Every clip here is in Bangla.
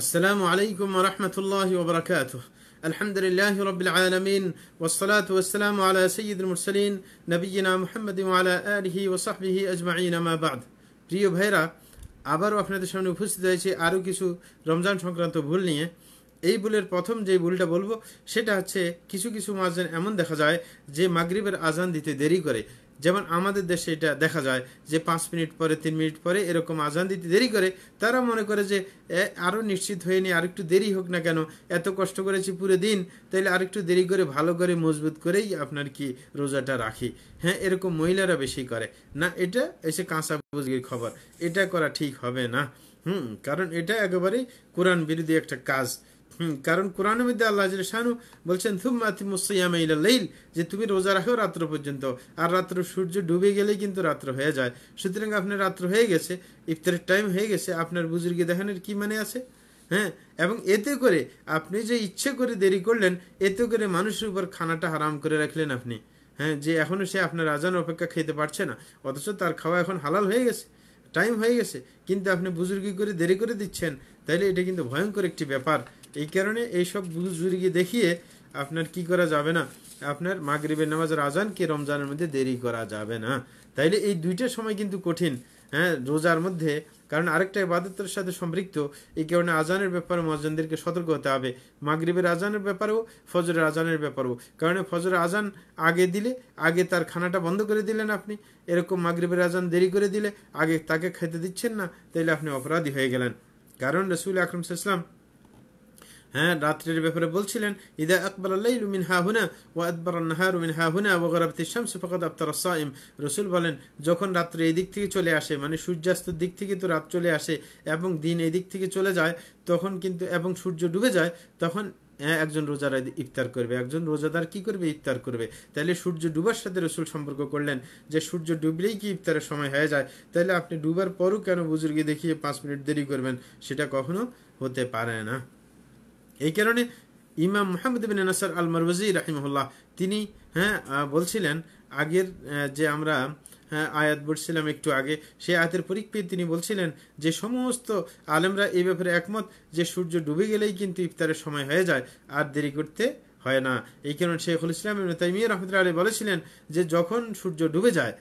আসসালামু আলাইকুম রহমতুল্লাহ ওবরাকাত আলহামদুলিল্লাহ রবিল আলমিন ওসলাত ওসালাম আলা সঈদুল মুরসলিন নবীনা মুহাম্মদ আলা আলহি ওসাহবিহি আজমাইন আমাবাদ প্রিয় ভাইরা আবারও আপনাদের সামনে উপস্থিত হয়েছে আরও কিছু রমজান সংক্রান্ত ভুল নিয়ে এই ভুলের প্রথম যে ভুলটা বলবো সেটা হচ্ছে কিছু কিছু মাঝজন এমন দেখা যায় যে মাগরীবের আজান দিতে দেরি করে যেমন আমাদের দেশে এটা দেখা যায় যে পাঁচ মিনিট পরে তিন মিনিট পরে এরকম আজান দিতে দেরি করে তারা মনে করে যে আরও নিশ্চিত হয়ে নি আর একটু দেরি হোক না কেন এত কষ্ট করেছি পুরো দিন তাইলে আর একটু দেরি করে ভালো করে মজবুত করেই আপনার কি রোজাটা রাখি হ্যাঁ এরকম মহিলারা বেশি করে না এটা এসে কাঁচা বুঝগির খবর এটা করা ঠিক হবে না হুম কারণ এটা একেবারেই কোরআন বিরোধী একটা কাজ কারণ কোরআনের মধ্যে আল্লাহ শাহানু বলছেন যে তুমি রোজা রাখো রাত্র পর্যন্ত আর রাত্র সূর্য ডুবে গেলেই কিন্তু রাত্র হয়ে যায় সুতরাং আপনার রাত্র হয়ে গেছে ইফতারের টাইম হয়ে গেছে আপনার বুজুর্গি দেখানোর কি মানে আছে হ্যাঁ এবং এতে করে আপনি যে ইচ্ছে করে দেরি করলেন এতে করে মানুষের উপর খানাটা হারাম করে রাখলেন আপনি হ্যাঁ যে এখনও সে আপনার রাজান অপেক্ষা খেতে পারছে না অথচ তার খাওয়া এখন হালাল হয়ে গেছে টাইম হয়ে গেছে কিন্তু আপনি বুজুর্গি করে দেরি করে দিচ্ছেন তাইলে এটা কিন্তু ভয়ঙ্কর একটি ব্যাপার এই কারণে এইসব বুজুর্গি দেখিয়ে আপনার কি করা যাবে না আপনার মাগরীবের নামাজের কে রমজানের মধ্যে দেরি করা যাবে না তাইলে এই দুইটা সময় কিন্তু কঠিন হ্যাঁ রোজার মধ্যে কারণ আরেকটা ইবাদতের সাথে সম্পৃক্ত এই কারণে আজানের ব্যাপারে মহাজনদেরকে সতর্ক হতে হবে মাগরীবের আজানের ব্যাপারেও ফজরের আজানের ব্যাপারেও কারণ ফজরের আজান আগে দিলে আগে তার খানাটা বন্ধ করে দিলেন আপনি এরকম মাগরীবের আজান দেরি করে দিলে আগে তাকে খেতে দিচ্ছেন না তাইলে আপনি অপরাধী হয়ে গেলেন কারণ রসুল আকরম ইসলাম হ্যাঁ রাত্রির ব্যাপারে বলছিলেন ইদা আকবর আল্লাহ রুমিন হা হুনা ওয়া আকবর নাহা রুমিন হা হুনা ও গরাবতি শামসু আফতার সাইম রসুল বলেন যখন রাত্রি এই দিক থেকে চলে আসে মানে সূর্যাস্তর দিক থেকে তো রাত চলে আসে এবং দিন এই দিক থেকে চলে যায় তখন কিন্তু এবং সূর্য ডুবে যায় তখন হ্যাঁ, একজন রোজার ইফতার করবে একজন রোজাদার কি করবে ইফতার করবে তাহলে সূর্য ডুবার সাথে রসুল সম্পর্ক করলেন যে সূর্য ডুবলেই কি ইফতারের সময় হয়ে যায় তাহলে আপনি ডুবার পরও কেন বুজুর্গে দেখিয়ে পাঁচ মিনিট দেরি করবেন সেটা কখনো হতে পারে না এই কারণে ইমাম মোহাম্মদ বিন নাসার আল মারওয়াজি রাহিমহুল্লাহ তিনি হ্যাঁ বলছিলেন আগের যে আমরা হ্যাঁ আয়াত বলছিলাম একটু আগে সেই আয়াতের পরিপ্রেক্ষিতে তিনি বলছিলেন যে সমস্ত আলেমরা এই ব্যাপারে একমত যে সূর্য ডুবে গেলেই কিন্তু ইফতারের সময় হয়ে যায় আর দেরি করতে হয় না এই কারণে শেখুল ইসলাম তাইমিয়া রহমতুল্লাহ আলী বলেছিলেন যে যখন সূর্য ডুবে যায়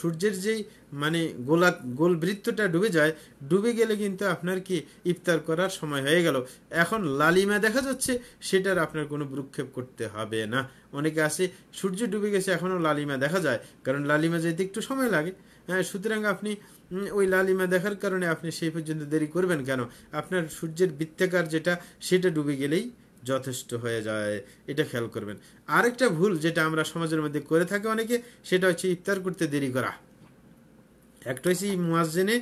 সূর্যের যেই মানে গোলা গোল বৃত্তটা ডুবে যায় ডুবে গেলে কিন্তু আপনার কি ইফতার করার সময় হয়ে গেল এখন লালিমা দেখা যাচ্ছে সেটার আপনার কোনো ভ্রুক্ষেপ করতে হবে না অনেকে আছে সূর্য ডুবে গেছে এখনও লালিমা দেখা যায় কারণ লালিমা যেতে একটু সময় লাগে হ্যাঁ সুতরাং আপনি ওই লালিমা দেখার কারণে আপনি সেই পর্যন্ত দেরি করবেন কেন আপনার সূর্যের বৃত্তাকার যেটা সেটা ডুবে গেলেই যথেষ্ট হয়ে যায় এটা খেয়াল করবেন আরেকটা ভুল যেটা আমরা সমাজের মধ্যে করে থাকি অনেকে সেটা হচ্ছে ইফতার করতে দেরি করা একটা হচ্ছে মুয়াজ্জেনে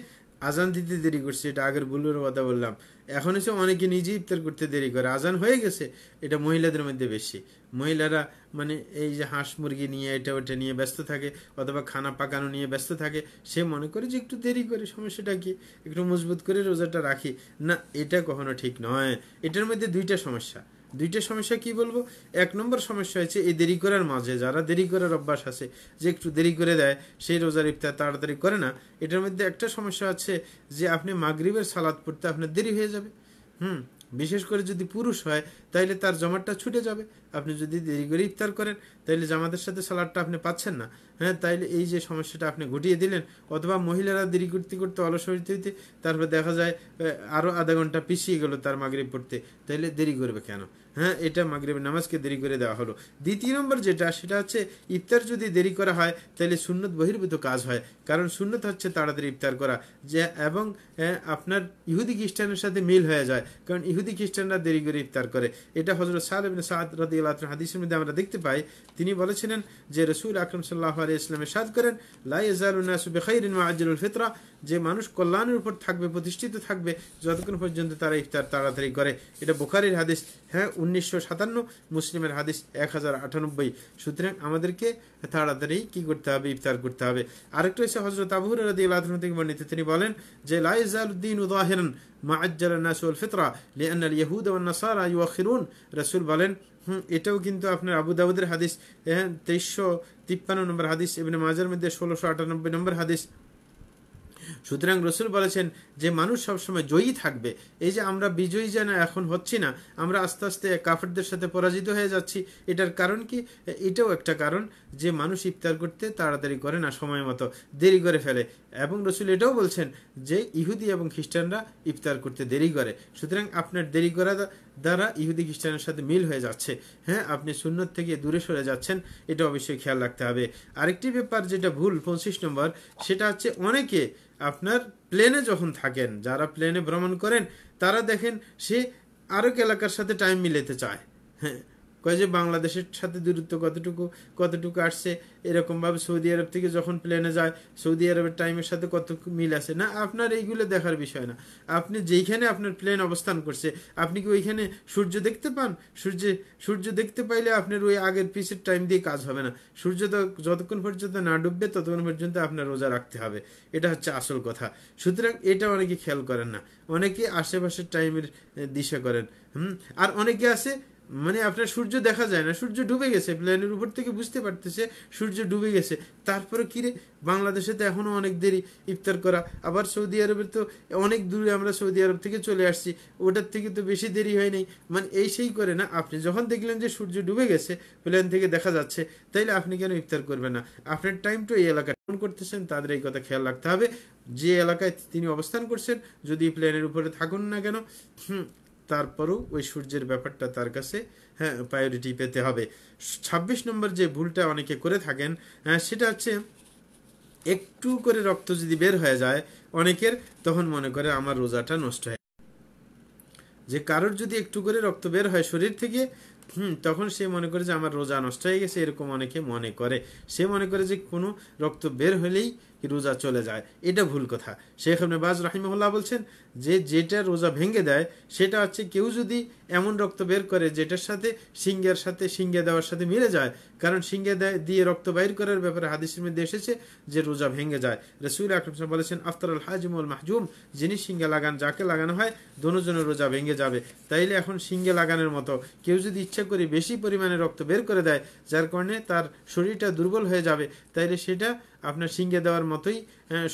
আজান দিতে দেরি করছে এটা আগের ভুলের কথা বললাম এখন হচ্ছে অনেকে নিজে ইফতার করতে দেরি করে আজান হয়ে গেছে এটা মহিলাদের মধ্যে বেশি মহিলারা মানে এই যে হাঁস মুরগি নিয়ে এটা ওটা নিয়ে ব্যস্ত থাকে অথবা খানা পাকানো নিয়ে ব্যস্ত থাকে সে মনে করে যে একটু দেরি করে সমস্যাটা কি একটু মজবুত করে রোজাটা রাখি না এটা কখনো ঠিক নয় এটার মধ্যে দুইটা সমস্যা দুইটা সমস্যা কি বলবো এক নম্বর সমস্যা হচ্ছে এই দেরি করার মাঝে যারা দেরি করার অভ্যাস আছে যে একটু দেরি করে দেয় সেই রোজার ইফতার তাড়াতাড়ি করে না এটার মধ্যে একটা সমস্যা আছে যে আপনি মাগরীবের সালাদ পড়তে আপনার দেরি হয়ে যাবে হুম বিশেষ করে যদি পুরুষ হয় তাহলে তার জমাটটা ছুটে যাবে আপনি যদি দেরি করে ইফতার করেন তাইলে জামাতের সাথে সালাদটা আপনি পাচ্ছেন না হ্যাঁ তাইলে এই যে সমস্যাটা আপনি ঘটিয়ে দিলেন অথবা মহিলারা দেরি করতে করতে অলস হইতে হইতে তারপর দেখা যায় আরও আধা ঘন্টা পিছিয়ে গেল তার মাগরিব পড়তে তাইলে দেরি করবে কেন হ্যাঁ এটা মাগরিবের নামাজকে দেরি করে দেওয়া হলো দ্বিতীয় নম্বর যেটা সেটা হচ্ছে ইফতার যদি দেরি করা হয় তাহলে সুন্নত বহির্ভূত কাজ হয় কারণ সুন্নত হচ্ছে তাড়াতাড়ি ইফতার করা যে এবং আপনার ইহুদি খ্রিস্টানের সাথে মিল হয়ে যায় কারণ ইহুদি খ্রিস্টানরা দেরি করে ইফতার করে এটা হজরত সাহেব সাদ রাদি আল্লাহ হাদিসের মধ্যে আমরা দেখতে পাই তিনি বলেছিলেন যে রসুল আকরম সাল্লাহ আলিয়া ইসলামের সাদ করেন লাইজাল ফিতরা যে মানুষ কল্যাণের উপর থাকবে প্রতিষ্ঠিত থাকবে যতক্ষণ পর্যন্ত তারা ইফতার তাড়াতাড়ি করে এটা বোখারির হাদিস হ্যাঁ উনিশশো সাতান্ন মুসলিমের হাদিস এক হাজার আটানব্বই সুতরাং আমাদেরকে তাড়াতাড়ি কি করতে হবে ইফতার করতে হবে আরেকটা হচ্ছে হজরত আবুর রাদি আল্লাহ থেকে বর্ণিত তিনি বলেন যে লাইজালুদ্দিন উদাহরণ মা ফিতরা লিয়ান্নাল ইয়াহুদ ওয়ান নাসারা ইউআখিরুন রাসূল বলেন এটাও কিন্তু আপনার আবু হাদিস হ্যাঁ তেইশশো তিপ্পান্ন নম্বর হাদিস এবং মাজার মধ্যে ষোলোশো আটানব্বই নম্বর হাদিস সুতরাং রসুল বলেছেন যে মানুষ সবসময় জয়ী থাকবে এই যে আমরা বিজয়ী যেন এখন হচ্ছি না আমরা আস্তে আস্তে কাফেরদের সাথে পরাজিত হয়ে যাচ্ছি এটার কারণ কি এটাও একটা কারণ যে মানুষ ইফতার করতে তাড়াতাড়ি করে না সময় মতো দেরি করে ফেলে এবং রসুল এটাও বলছেন যে ইহুদি এবং খ্রিস্টানরা ইফতার করতে দেরি করে সুতরাং আপনার দেরি করা দ্বারা ইহুদি খ্রিস্টানের সাথে মিল হয়ে যাচ্ছে হ্যাঁ আপনি শূন্য থেকে দূরে সরে যাচ্ছেন এটা অবশ্যই খেয়াল রাখতে হবে আরেকটি ব্যাপার যেটা ভুল পঁচিশ নম্বর সেটা হচ্ছে অনেকে আপনার প্লেনে যখন থাকেন যারা প্লেনে ভ্রমণ করেন তারা দেখেন সে আরও এলাকার সাথে টাইম মিলেতে চায় হ্যাঁ কয় যে বাংলাদেশের সাথে দূরত্ব কতটুকু কতটুকু আসছে এরকমভাবে সৌদি আরব থেকে যখন প্লেনে যায় সৌদি আরবের টাইমের সাথে কত মিল আছে না আপনার এইগুলো দেখার বিষয় না আপনি যেইখানে আপনার প্লেন অবস্থান করছে আপনি কি ওইখানে সূর্য দেখতে পান সূর্যে সূর্য দেখতে পাইলে আপনার ওই আগের পিসের টাইম দিয়ে কাজ হবে না সূর্য তো যতক্ষণ পর্যন্ত না ডুববে ততক্ষণ পর্যন্ত আপনার রোজা রাখতে হবে এটা হচ্ছে আসল কথা সুতরাং এটা অনেকে খেয়াল করেন না অনেকে আশেপাশের টাইমের দিশা করেন হুম আর অনেকে আছে মানে আপনার সূর্য দেখা যায় না সূর্য ডুবে গেছে প্লেনের উপর থেকে বুঝতে পারতেছে সূর্য ডুবে গেছে তারপরে কিরে বাংলাদেশে তো এখনও অনেক দেরি ইফতার করা আবার সৌদি আরবের তো অনেক দূরে আমরা সৌদি আরব থেকে চলে আসছি ওটার থেকে তো বেশি দেরি হয় নাই মানে এই সেই করে না আপনি যখন দেখলেন যে সূর্য ডুবে গেছে প্লেন থেকে দেখা যাচ্ছে তাইলে আপনি কেন ইফতার করবেন না আপনার টাইম তো এই এলাকায় ফোন করতেছেন তাদের এই কথা খেয়াল রাখতে হবে যে এলাকায় তিনি অবস্থান করছেন যদি প্লেনের উপরে থাকুন না কেন হুম তারপরও ওই সূর্যের ব্যাপারটা তার কাছে হ্যাঁ প্রায়োরিটি পেতে হবে ২৬ নম্বর যে ভুলটা অনেকে করে থাকেন হ্যাঁ, সেটা হচ্ছে একটু করে রক্ত যদি বের হয়ে যায় অনেকের তখন মনে করে আমার রোজাটা নষ্ট হয় যে কারোর যদি একটু করে রক্ত বের হয় শরীর থেকে হুম তখন সে মনে করে যে আমার রোজা নষ্ট হয়ে গেছে এরকম অনেকে মনে করে সে মনে করে যে কোনো রক্ত বের হলেই কি রোজা চলে যায় এটা ভুল কথা শেখ বাজ রাহিমহল্লা বলছেন যে যেটা রোজা ভেঙে দেয় সেটা হচ্ছে কেউ যদি এমন রক্ত বের করে যেটার সাথে সিংহের সাথে সিংহে দেওয়ার সাথে মিলে যায় কারণ সিঙ্গে দিয়ে রক্ত বাইর করার ব্যাপারে হাদিসের মধ্যে এসেছে যে রোজা ভেঙে যায় রসুল আকরম বলেছেন আফতার আল হাজিমুল মাহজুম যিনি সিংহে লাগান যাকে লাগানো হয় দুজনের রোজা ভেঙে যাবে তাইলে এখন সিংহে লাগানোর মতো কেউ যদি ইচ্ছা করে বেশি পরিমাণে রক্ত বের করে দেয় যার কারণে তার শরীরটা দুর্বল হয়ে যাবে তাইলে সেটা আপনার সিংহে দেওয়ার মতোই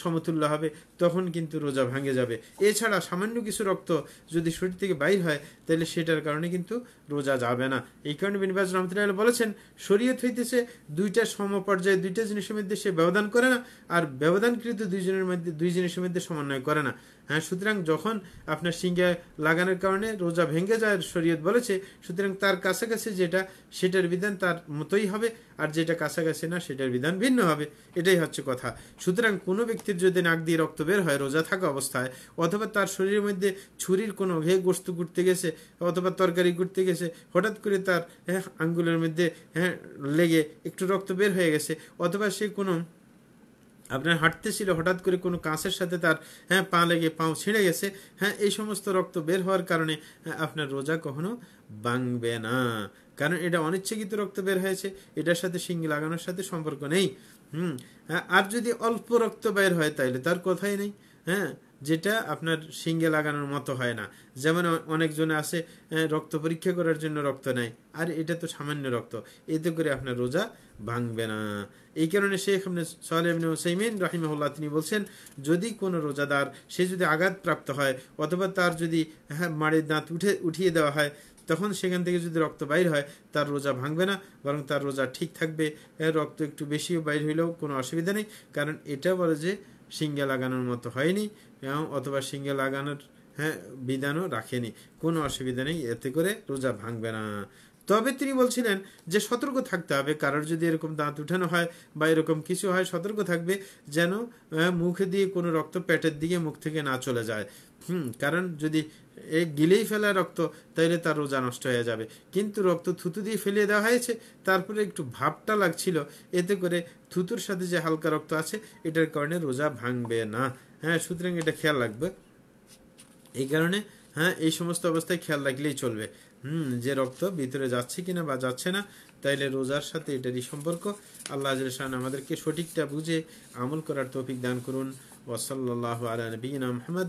সমতুল্য হবে তখন কিন্তু রোজা ভাঙে যাবে এছাড়া সামান্য কিছু রক্ত যদি শরীর থেকে বাইর হয় তাহলে সেটার কারণে কিন্তু রোজা যাবে না এই কারণে বিনবাজ রহমতুল্লাহ বলেছেন শরীয়ত হইতেছে দুইটা সমপর্যায়ে দুইটা জিনিসের মধ্যে সে ব্যবধান করে না আর ব্যবধানকৃত দুইজনের মধ্যে দুই জিনিসের মধ্যে সমন্বয় করে না হ্যাঁ সুতরাং যখন আপনার সিঙ্গে লাগানোর কারণে রোজা ভেঙে যায় শরীয়ত বলেছে সুতরাং তার কাছাকাছি যেটা সেটার বিধান তার মতোই হবে আর যেটা কাছাকাছি না সেটার বিধান ভিন্ন হবে এটাই হচ্ছে কথা সুতরাং কোনো কোনো ব্যক্তির যদি নাক দিয়ে রক্ত বের হয় রোজা থাকা অবস্থায় অথবা তার শরীরের মধ্যে ছুরির কোনো ঘে গোস্ত করতে গেছে অথবা তরকারি করতে গেছে হঠাৎ করে তার হ্যাঁ আঙ্গুলের মধ্যে হ্যাঁ লেগে একটু রক্ত বের হয়ে গেছে অথবা সে কোনো আপনার হাঁটতেছিল হঠাৎ করে কোনো কাঁচের সাথে তার হ্যাঁ পা লেগে পাও ছিঁড়ে গেছে হ্যাঁ এই সমস্ত রক্ত বের হওয়ার কারণে হ্যাঁ, আপনার রোজা কখনো ভাঙবে না কারণ এটা অনিচ্ছাকৃত রক্ত বের হয়েছে এটার সাথে সিঙ্গি লাগানোর সাথে সম্পর্ক নেই হুম আর যদি অল্প রক্ত বাইর হয় তাহলে তার কথাই নেই হ্যাঁ যেটা আপনার সিঙ্গে লাগানোর মতো হয় না যেমন অনেকজনে আসে রক্ত পরীক্ষা করার জন্য রক্ত নেয় আর এটা তো সামান্য রক্ত এতে করে আপনার রোজা ভাঙবে না এই কারণে শেখ সালেমিন হোসাইমিন রাহিমাহুল্লাহ তিনি বলছেন যদি কোনো রোজাদার সে যদি আঘাতপ্রাপ্ত হয় অথবা তার যদি হ্যাঁ মাড়ের দাঁত উঠে উঠিয়ে দেওয়া হয় তখন সেখান থেকে যদি রক্ত বাইর হয় তার রোজা ভাঙবে না বরং তার রোজা ঠিক থাকবে রক্ত একটু বেশিও বাইর হইলেও কোনো অসুবিধা নেই কারণ এটা বলে যে সিঙ্গে লাগানোর মতো হয়নি অথবা সিঙ্গে লাগানোর হ্যাঁ বিধানও রাখেনি কোনো অসুবিধা নেই এতে করে রোজা ভাঙবে না তবে তিনি বলছিলেন যে সতর্ক থাকতে হবে কারোর যদি এরকম দাঁত উঠানো হয় বা এরকম কিছু হয় সতর্ক থাকবে যেন মুখে দিয়ে কোনো রক্ত পেটের দিকে মুখ থেকে না চলে যায় হুম কারণ যদি এ গিলেই ফেলা রক্ত তাইলে তার রোজা নষ্ট হয়ে যাবে কিন্তু রক্ত থুতু দিয়ে ফেলিয়ে দেওয়া হয়েছে তারপরে একটু ভাবটা লাগছিল এতে করে থুতুর সাথে যে হালকা রক্ত আছে এটার কারণে রোজা ভাঙবে না হ্যাঁ সুতরাং এটা খেয়াল রাখবে এই কারণে হ্যাঁ এই সমস্ত অবস্থায় খেয়াল রাখলেই চলবে হুম যে রক্ত ভিতরে যাচ্ছে কিনা বা যাচ্ছে না তাইলে রোজার সাথে এটারই সম্পর্ক আল্লাহ আজরান আমাদেরকে সঠিকটা বুঝে আমল করার তৌফিক দান করুন ওসল্লাহ আলা নবীনা মোহাম্মদ